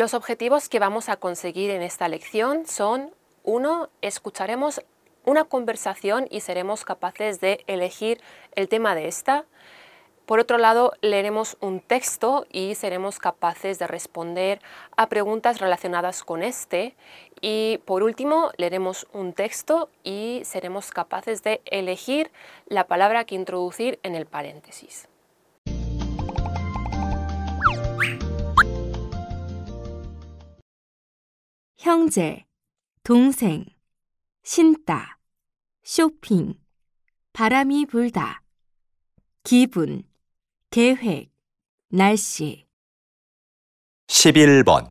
Los objetivos que vamos a conseguir en esta lección son, uno, escucharemos una conversación y seremos capaces de elegir el tema de esta. Por otro lado, leeremos un texto y seremos capaces de responder a preguntas relacionadas con este. Y por último, leeremos un texto y seremos capaces de elegir la palabra que introducir en el paréntesis. 형제, 동생, 신다, 쇼핑, 바람이 불다, 기분, 계획, 날씨. 11번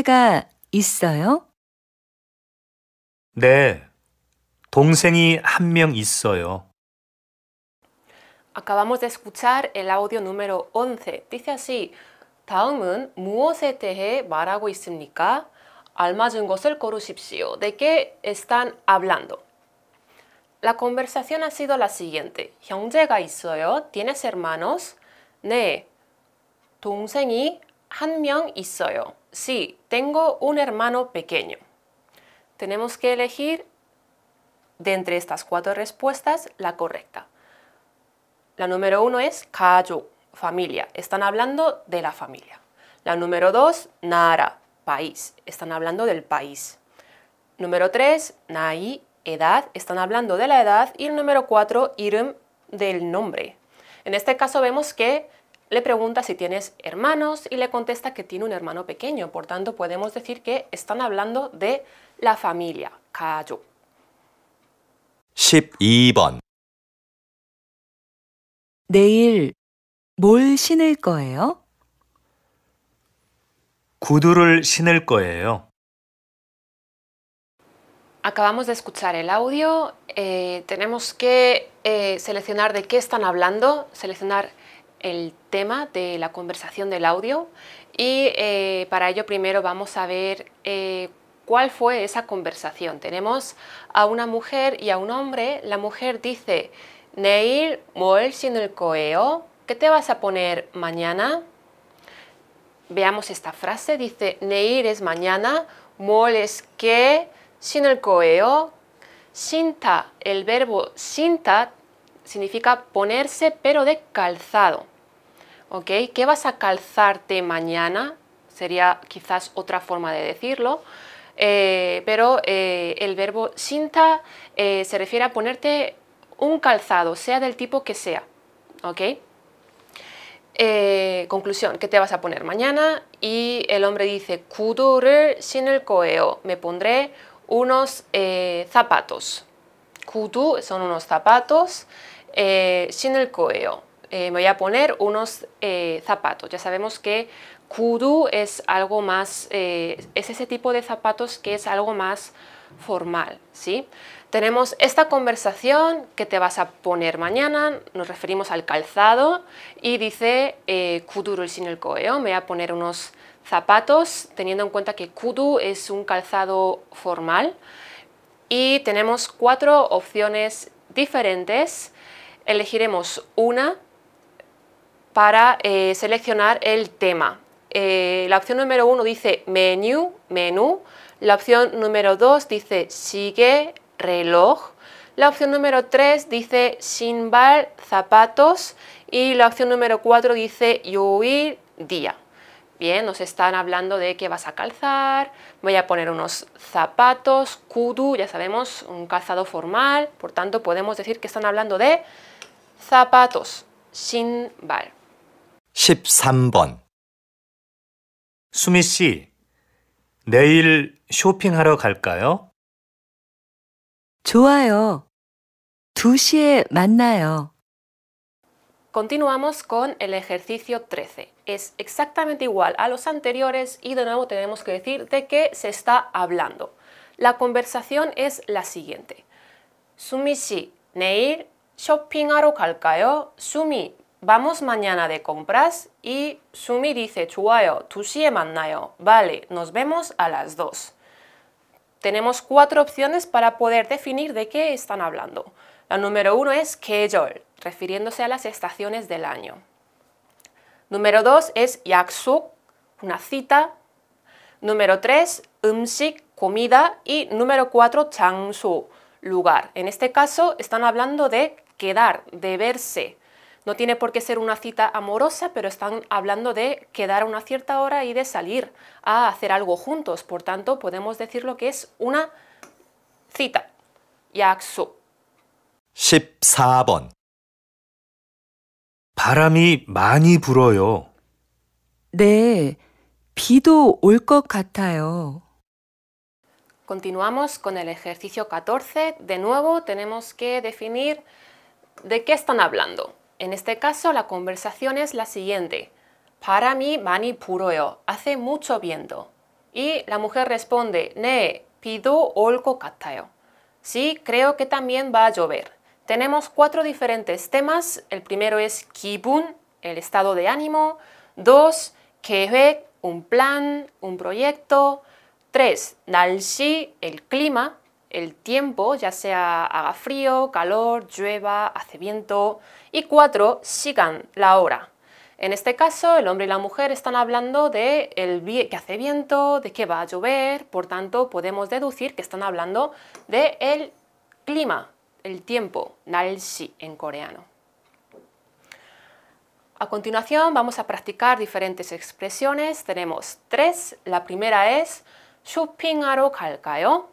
형제가 있어요? 네, 동생이 한 명 있어요. Acabamos de escuchar el audio número 11. Dice así, 다음은 무엇에 대해 ¿De qué están hablando? La conversación ha sido la siguiente. 형제가 ¿Tienes hermanos? Sí, tengo un hermano pequeño. Tenemos que elegir de entre estas cuatro respuestas la correcta. La número uno es 가족 familia. Están hablando de la familia. La número dos, Nara, país. Están hablando del país. Número tres, Nai, edad. Están hablando de la edad. Y el número cuatro, Irm, del nombre. En este caso vemos que le pregunta si tienes hermanos y le contesta que tiene un hermano pequeño. Por tanto, podemos decir que están hablando de la familia, Kayo. 12번 Acabamos de escuchar el audio. Eh, tenemos que eh, seleccionar de qué están hablando, seleccionar el tema de la conversación del audio y eh, para ello primero vamos a ver cuál fue esa conversación. Tenemos a una mujer y a un hombre. La mujer dice, Neil, sin el coeo, ¿Qué te vas a poner mañana? Veamos esta frase, dice Neir es mañana, mol es que, sin el coeo, sinta, el verbo sinta significa ponerse pero de calzado. ¿Ok? ¿Qué vas a calzarte mañana? Sería quizás otra forma de decirlo. Eh, pero eh, el verbo sinta eh, se refiere a ponerte un calzado, sea del tipo que sea. ¿Ok? Eh, conclusión, ¿qué te vas a poner mañana? Y el hombre dice, kudur sin el coeo, me pondré unos eh, zapatos. Kudu son unos zapatos eh, sin el coeo. me voy a poner unos zapatos. Ya sabemos que kudu es algo más, es ese tipo de zapatos que es algo más formal, ¿sí? Tenemos esta conversación que te vas a poner mañana, nos referimos al calzado y dice eh, sin el coeo, me voy a poner unos zapatos, teniendo en cuenta que kudu es un calzado formal y tenemos cuatro opciones diferentes, elegiremos una para eh, seleccionar el tema. Eh, la opción número uno dice menú, menú, la opción número dos dice sigue reloj. La opción número 3 dice shinbal, zapatos. Y la opción número 4 dice yuir, día. Bien, nos están hablando de que vas a calzar, voy a poner unos zapatos, kudu, ya sabemos, un calzado formal, por tanto podemos decir que están hablando de zapatos, sin 13번 수미 씨, 내일 Continuamos con el ejercicio 13. Es exactamente igual a los anteriores y de nuevo tenemos que decir de qué se está hablando. La conversación es la siguiente. Sumi neir, shopping Sumi, vamos mañana de compras y Sumi dice, 좋아요, 2 Vale, nos vemos a las 2 tenemos cuatro opciones para poder definir de qué están hablando. La número uno es Kejol, refiriéndose a las estaciones del año. Número dos es Yaksuk, una cita. Número tres, UMSik, comida. Y número cuatro, Changsu, lugar. En este caso están hablando de quedar, de verse. No tiene por qué ser una cita amorosa, pero están hablando de quedar a una cierta hora y de salir a hacer algo juntos. Por tanto, podemos decir lo que es una cita. 14번. 바람이 많이 Continuamos con el ejercicio 14. De nuevo, tenemos que definir de qué están hablando. En este caso, la conversación es la siguiente. Para mí, mani yo. Hace mucho viento. Y la mujer responde, ne, pido olko katayo. Sí, creo que también va a llover. Tenemos cuatro diferentes temas. El primero es kibun, el estado de ánimo. Dos, 계획, un plan, un proyecto. Tres, Nalsi, el clima, el tiempo, ya sea haga frío, calor, llueva, hace viento. Y cuatro, sigan la hora. En este caso, el hombre y la mujer están hablando de que hace viento, de que va a llover, por tanto, podemos deducir que están hablando de el clima, el tiempo, 날씨 en coreano. A continuación, vamos a practicar diferentes expresiones. Tenemos tres. La primera es 갈까요?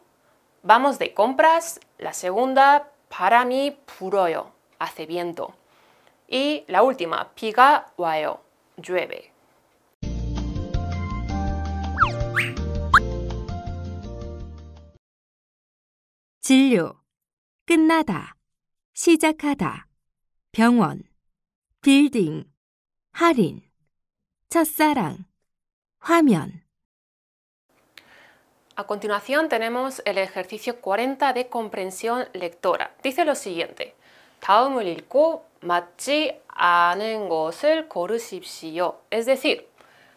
Vamos de compras. La segunda, para 바람이 puroyo, Hace viento. Y la última, 비가 와요. Llueve. A continuación tenemos el ejercicio 40 de comprensión lectora. Dice lo siguiente. 다음을 es decir,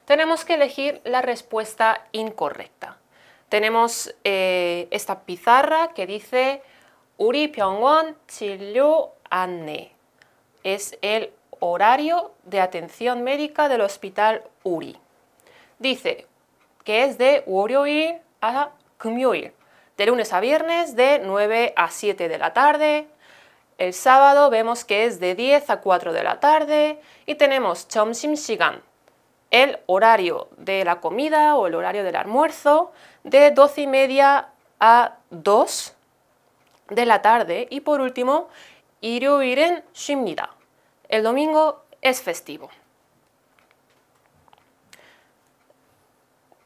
tenemos que elegir la respuesta incorrecta. Tenemos eh, esta pizarra que dice 우리 병원 진료 Es el horario de atención médica del hospital URI. Dice que es de 월요일 a 금요일, de lunes a viernes de 9 a 7 de la tarde, el sábado vemos que es de 10 a 4 de la tarde y tenemos shigan, el horario de la comida o el horario del almuerzo, de 12 y media a 2 de la tarde. Y por último, 일요일은 shimnida, El domingo es festivo.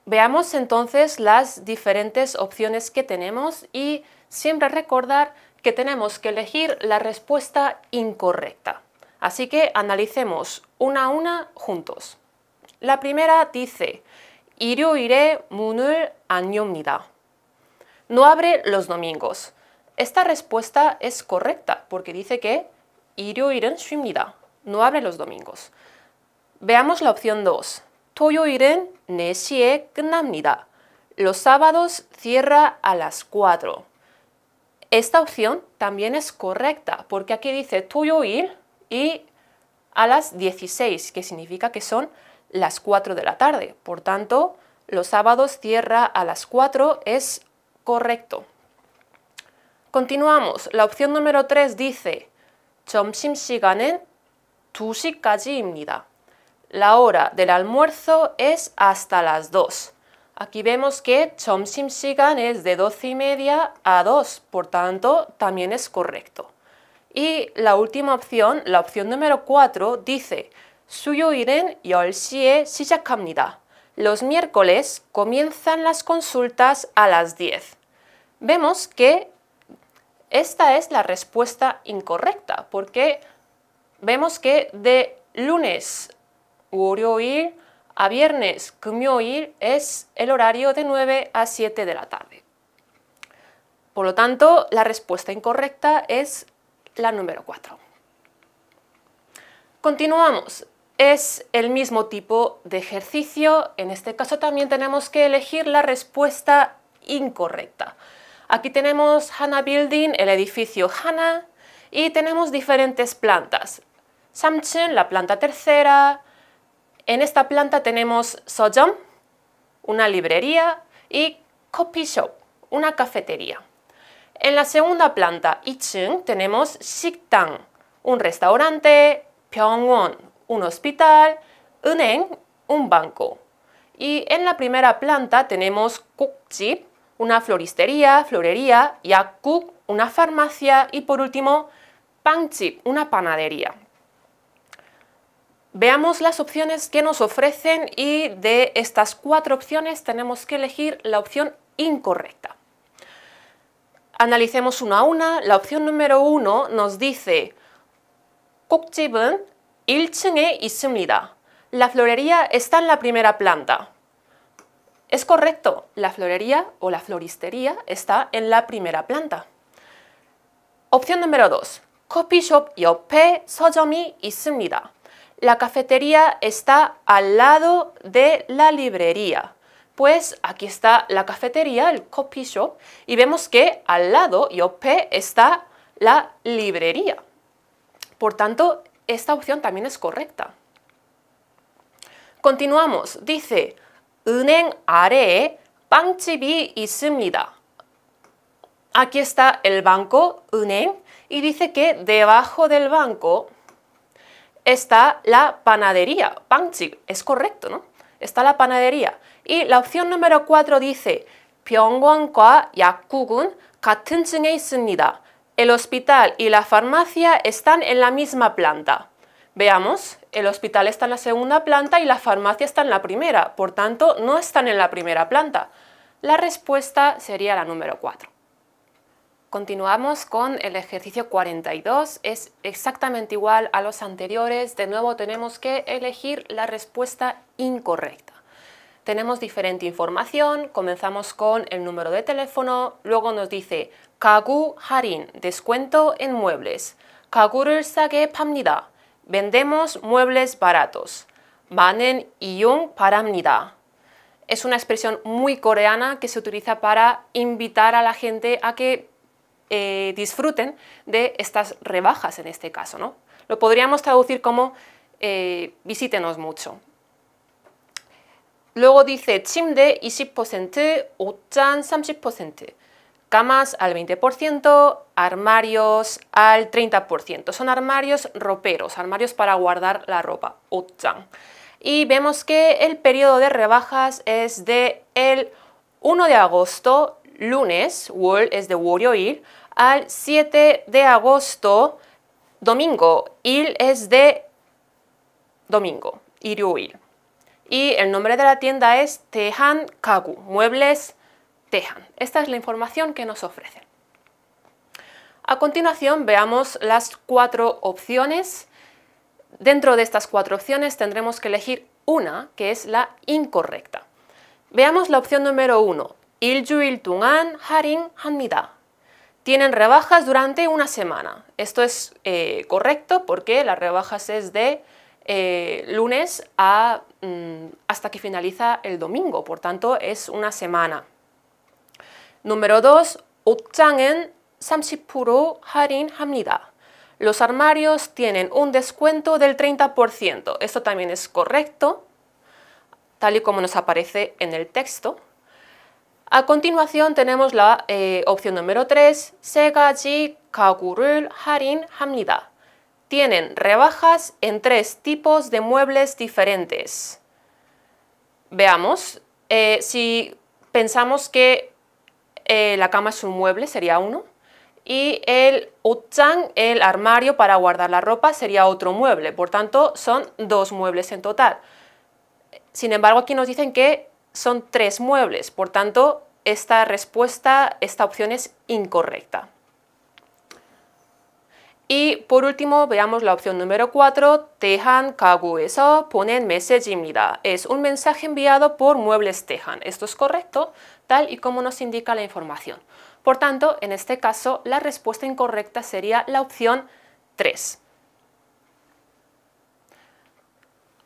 Veamos entonces las diferentes opciones que tenemos y siempre recordar que tenemos que elegir la respuesta incorrecta. Así que analicemos una a una juntos. La primera dice, No abre los domingos. Esta respuesta es correcta porque dice que en 쉽니다. No abre los domingos. Veamos la opción 2. Toyo ne Los sábados cierra a las 4. Esta opción también es correcta porque aquí dice tuyo ir y a las 16, que significa que son las 4 de la tarde. Por tanto, los sábados cierra a las 4 es correcto. Continuamos. La opción número 3 dice La hora del almuerzo es hasta las 2. Aquí vemos que 점심시간 es de 12 y media a 2, por tanto, también es correcto. Y la última opción, la opción número 4, dice 수요일은 10시에 시작합니다. Los miércoles comienzan las consultas a las 10. Vemos que esta es la respuesta incorrecta, porque vemos que de lunes, a viernes, oír es el horario de 9 a 7 de la tarde. Por lo tanto, la respuesta incorrecta es la número 4. Continuamos. Es el mismo tipo de ejercicio. En este caso también tenemos que elegir la respuesta incorrecta. Aquí tenemos Hana Building, el edificio Hana, y tenemos diferentes plantas. Samchen, la planta tercera, en esta planta tenemos Sojom, una librería, y COFFEE Shop, una cafetería. En la segunda planta, Ichung, tenemos Shiktang, un restaurante, PYEONGWON, un hospital, Unen, un banco. Y en la primera planta tenemos KUKJIB, una floristería, florería, Yakuk, una farmacia y por último Pangchip, una panadería. Veamos las opciones que nos ofrecen y de estas cuatro opciones tenemos que elegir la opción incorrecta. Analicemos una a una. La opción número uno nos dice 1 있습니다. La florería está en la primera planta. Es correcto, la florería o la floristería está en la primera planta. Opción número 2. 커피숍 옆에 서점이 있습니다. La cafetería está al lado de la librería. Pues aquí está la cafetería, el coffee shop, y vemos que al lado, yope, está la librería. Por tanto, esta opción también es correcta. Continuamos. Dice, 은행 아래에 y 있습니다. Aquí está el banco, unen. y dice que debajo del banco está la panadería. es correcto, ¿no? Está la panadería. Y la opción número 4 dice El hospital y la farmacia están en la misma planta. Veamos, el hospital está en la segunda planta y la farmacia está en la primera, por tanto no están en la primera planta. La respuesta sería la número 4. Continuamos con el ejercicio 42, es exactamente igual a los anteriores, de nuevo tenemos que elegir la respuesta incorrecta. Tenemos diferente información, comenzamos con el número de teléfono, luego nos dice Kagu Harin, descuento en muebles. Kagurul Sage Vendemos muebles baratos. Banen para paramnida. es una expresión muy coreana que se utiliza para invitar a la gente a que eh, disfruten de estas rebajas en este caso. ¿no? Lo podríamos traducir como eh, visítenos mucho. Luego dice chimde 20%, ochan 30%, camas al 20%, armarios al 30%. Son armarios roperos, armarios para guardar la ropa, Y vemos que el periodo de rebajas es de el 1 de agosto, lunes, es de 월요일, al 7 de agosto, domingo. Il es de domingo, Y el nombre de la tienda es Tehan Kagu, Muebles Tehan. Esta es la información que nos ofrecen. A continuación veamos las cuatro opciones. Dentro de estas cuatro opciones tendremos que elegir una, que es la incorrecta. Veamos la opción número uno. Iljuil tungan harin hanmida tienen rebajas durante una semana. Esto es eh, correcto porque las rebajas es de eh, lunes mm, hasta que finaliza el domingo, por tanto es una semana. Número 2, 옷장은 30% 할인합니다. Los armarios tienen un descuento del 30%. Esto también es correcto, tal y como nos aparece en el texto. A continuación tenemos la eh, opción número 3, Segaji Kagurul Harin Hamnida. Tienen rebajas en tres tipos de muebles diferentes. Veamos, eh, si pensamos que eh, la cama es un mueble, sería uno, y el uchang, el armario para guardar la ropa, sería otro mueble, por tanto son dos muebles en total. Sin embargo, aquí nos dicen que son tres muebles, por tanto, esta respuesta, esta opción es incorrecta. Y por último, veamos la opción número 4, Tejan eso, ponen mida, Es un mensaje enviado por Muebles Tejan. Esto es correcto, tal y como nos indica la información. Por tanto, en este caso, la respuesta incorrecta sería la opción 3.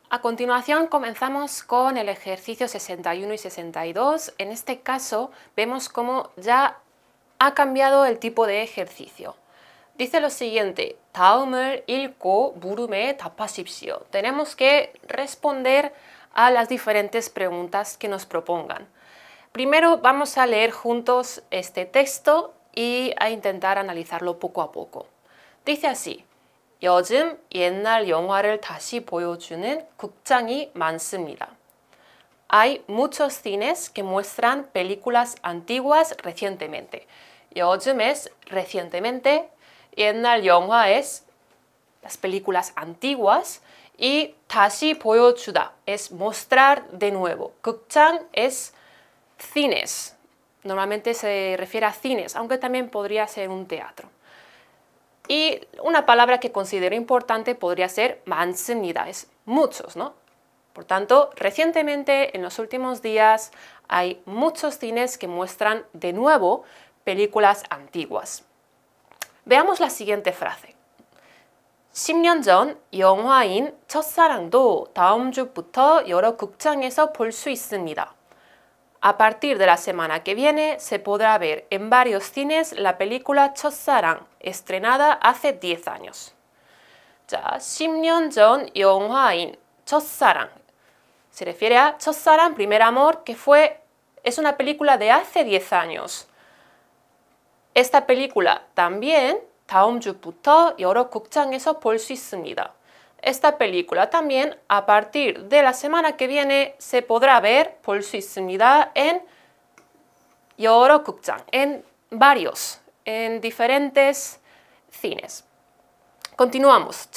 A continuación comenzamos con el ejercicio 61 y 62. En este caso vemos cómo ya ha cambiado el tipo de ejercicio. Dice lo siguiente, Taumer 읽고 burume 답하십시오. Tenemos que responder a las diferentes preguntas que nos propongan. Primero vamos a leer juntos este texto y a intentar analizarlo poco a poco. Dice así, 요즘 옛날 영화를 다시 보여주는 극장이 많습니다. Hay muchos cines que muestran películas antiguas recientemente. 요즘 es recientemente, 옛날 영화 es las películas antiguas y 다시 보여주다 es mostrar de nuevo. 극장 es cines. Normalmente se refiere a cines, aunque también podría ser un teatro. Y una palabra que considero importante podría ser es muchos, ¿no? Por tanto, recientemente, en los últimos días, hay muchos cines que muestran de nuevo películas antiguas. Veamos la siguiente frase. 10 a partir de la semana que viene se podrá ver en varios cines la película Chosaran, estrenada hace 10 años. Ya 10 Se refiere a Chosaran primer amor, que fue es una película de hace 10 años. Esta película también 다음 주부터 여러 극장에서 볼수 있습니다 esta película. También a partir de la semana que viene se podrá ver por su en en varios, en diferentes cines. Continuamos.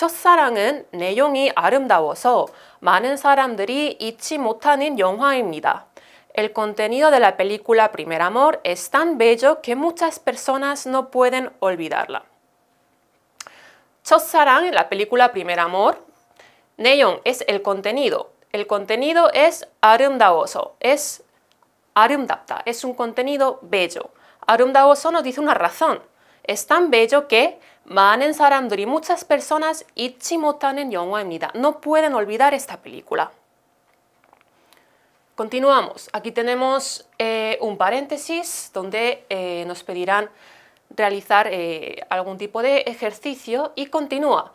El contenido de la película Primer Amor es tan bello que muchas personas no pueden olvidarla. Cho en la película Primer Amor. Neon es el contenido. El contenido es arumdaoso, es arumdapta, es un contenido bello. Arumdaoso nos dice una razón. Es tan bello que 많은 y muchas personas y 못하는 영화입니다. No pueden olvidar esta película. Continuamos. Aquí tenemos eh, un paréntesis donde eh, nos pedirán realizar eh, algún tipo de ejercicio y continúa.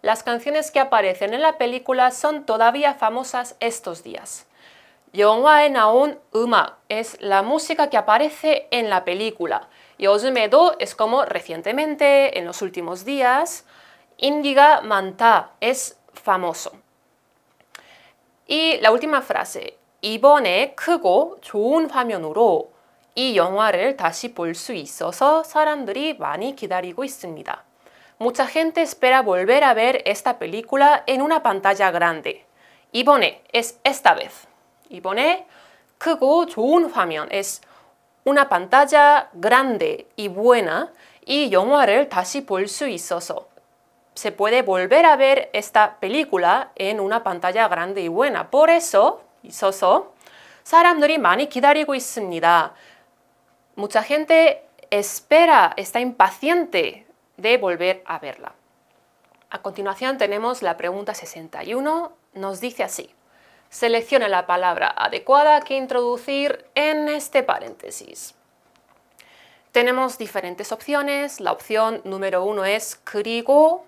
Las canciones que aparecen en la película son todavía famosas estos días. es la música que aparece en la película. es como recientemente, en los últimos días. 인기가 es famoso. Y la última frase, 이번에 크고 좋은 화면으로 이 영화를 다시 볼 수 있어서 사람들이 많이 기다리고 있습니다. Mucha gente espera volver a ver esta película en una pantalla grande. 이번에 es esta vez. 이번에 크고 좋은 화면 es una pantalla grande y buena. 이 영화를 다시 볼 수 있어서 se puede volver a ver esta película en una pantalla grande y buena. Por eso Mucha gente espera, está impaciente de volver a verla. A continuación tenemos la pregunta 61, nos dice así. Selecciona la palabra adecuada que introducir en este paréntesis. Tenemos diferentes opciones. La opción número uno es 그리고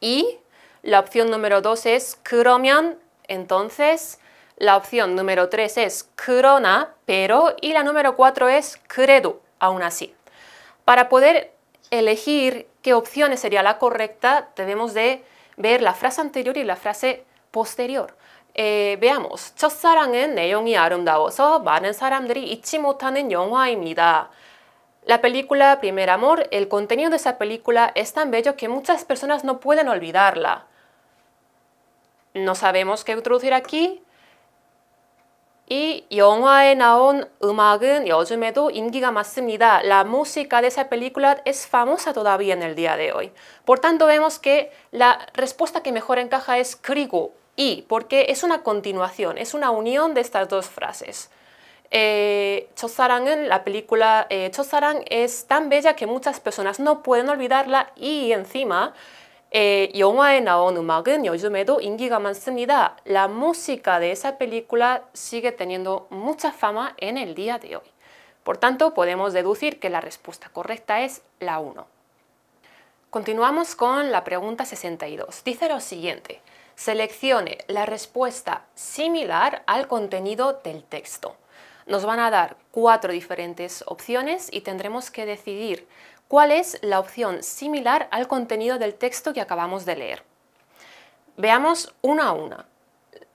y la opción número dos es 그러면 entonces la opción número 3 es 그러나, pero, y la número 4 es credo, aún así. Para poder elegir qué opción sería la correcta, debemos de ver la frase anterior y la frase posterior. Eh, veamos. 첫사랑은 내용이 아름다워서 많은 사람들이 잊지 못하는 영화입니다. La película Primer Amor, el contenido de esa película es tan bello que muchas personas no pueden olvidarla. No sabemos qué introducir aquí, y La música de esa película es famosa todavía en el día de hoy. Por tanto, vemos que la respuesta que mejor encaja es krigo, y, porque es una continuación, es una unión de estas dos frases. Eh, en la película eh, es tan bella que muchas personas no pueden olvidarla y encima la música de esa película sigue teniendo mucha fama en el día de hoy. Por tanto, podemos deducir que la respuesta correcta es la 1. Continuamos con la pregunta 62. Dice lo siguiente. Seleccione la respuesta similar al contenido del texto. Nos van a dar cuatro diferentes opciones y tendremos que decidir cuál es la opción similar al contenido del texto que acabamos de leer. Veamos una a una.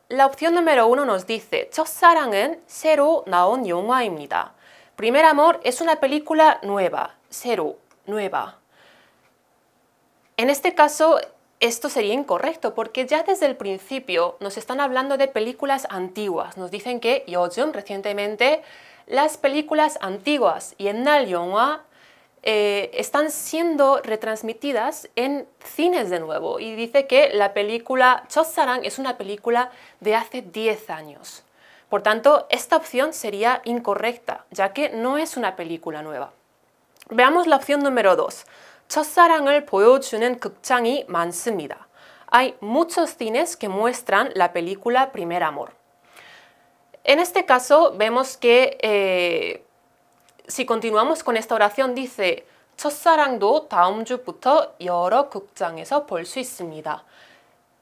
La opción número uno nos dice Primer amor es una película nueva, cero nueva. En este caso, esto sería incorrecto porque ya desde el principio nos están hablando de películas antiguas. Nos dicen que yo recientemente las películas antiguas y en Nal Yonghwa eh, están siendo retransmitidas en cines de nuevo y dice que la película Chosarang es una película de hace 10 años. Por tanto, esta opción sería incorrecta, ya que no es una película nueva. Veamos la opción número 2. el 보여주는 극장이 많습니다. Hay muchos cines que muestran la película Primer Amor. En este caso vemos que eh, si continuamos con esta oración, dice 첫사랑도 다음 주부터 여러 극장에서 볼 있습니다.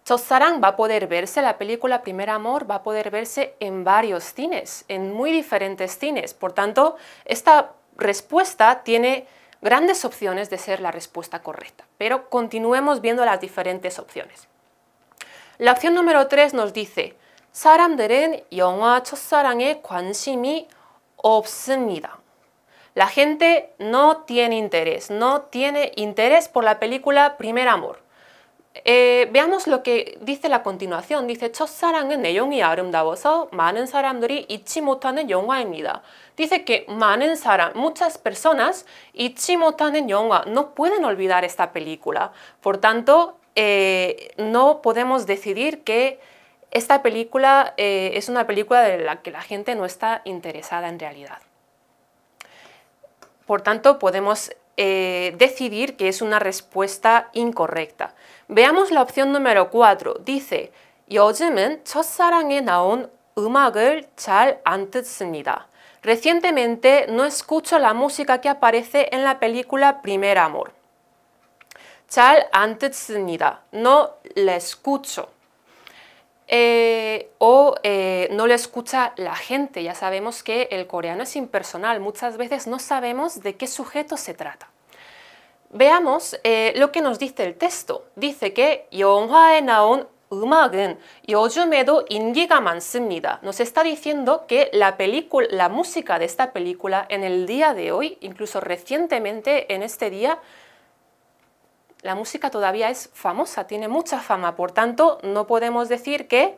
첫사랑 va a poder verse, la película Primer Amor va a poder verse en varios cines, en muy diferentes cines. Por tanto, esta respuesta tiene grandes opciones de ser la respuesta correcta. Pero continuemos viendo las diferentes opciones. La opción número 3 nos dice 사람들은 영화 첫사랑에 관심이 없습니다. La gente no tiene interés, no tiene interés por la película Primer Amor. Eh, veamos lo que dice la continuación. Dice, que muchas personas, no pueden olvidar esta película. Por tanto, eh, no podemos decidir que esta película eh, es una película de la que la gente no está interesada en realidad. Por tanto, podemos eh, decidir que es una respuesta incorrecta. Veamos la opción número 4. Dice, Yo 첫사랑에 Recientemente no escucho la música que aparece en la película Primer Amor. No la escucho. Eh, o eh, no lo escucha la gente. Ya sabemos que el coreano es impersonal, muchas veces no sabemos de qué sujeto se trata. Veamos eh, lo que nos dice el texto. Dice que 영화에 음악은 Nos está diciendo que la música de esta película en el día de hoy, incluso recientemente en este día, la música todavía es famosa, tiene mucha fama, por tanto no podemos decir que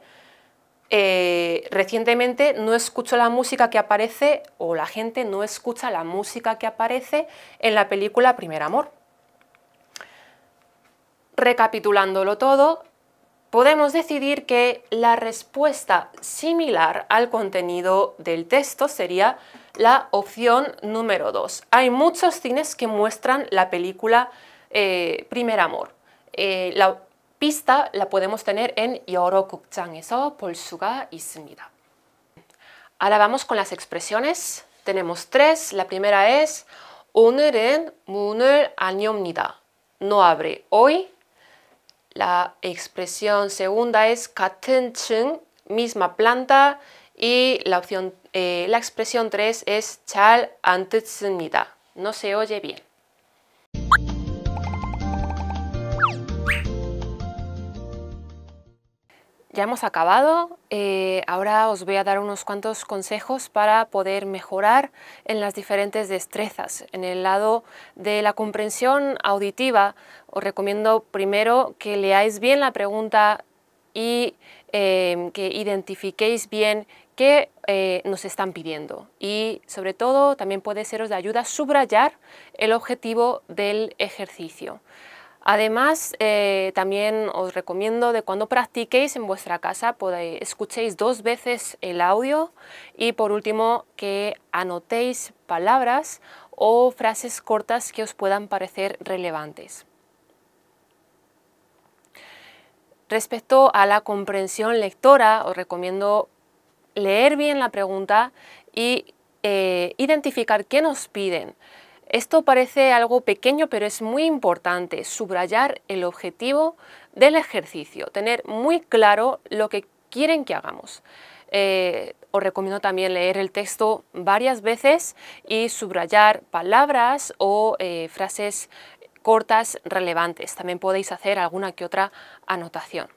eh, recientemente no escucho la música que aparece o la gente no escucha la música que aparece en la película Primer Amor. Recapitulándolo todo, podemos decidir que la respuesta similar al contenido del texto sería la opción número 2. Hay muchos cines que muestran la película eh, primer amor. Eh, la pista la podemos tener en 여러 eso 볼 y 있습니다. Ahora vamos con las expresiones. Tenemos tres. La primera es 오늘은 문을 안 No abre hoy. La expresión segunda es 같은 misma planta. Y la, opción, eh, la expresión tres es chal 안 No se oye bien. Ya hemos acabado, eh, ahora os voy a dar unos cuantos consejos para poder mejorar en las diferentes destrezas. En el lado de la comprensión auditiva, os recomiendo primero que leáis bien la pregunta y em, que identifiquéis bien qué eh, nos están pidiendo. Y sobre todo también puede seros de ayuda subrayar el objetivo del ejercicio. Además, eh, también os recomiendo de cuando practiquéis en vuestra casa, escuchéis dos veces el audio y por último que anotéis palabras o frases cortas que os puedan parecer relevantes. Respecto a la comprensión lectora, os recomiendo leer bien la pregunta y eh, identificar qué nos piden. Esto parece algo pequeño, pero es muy importante subrayar el objetivo del ejercicio, tener muy claro lo que quieren que hagamos. Eh, os recomiendo también leer el texto varias veces y subrayar palabras o eh, frases cortas relevantes. También podéis hacer alguna que otra anotación.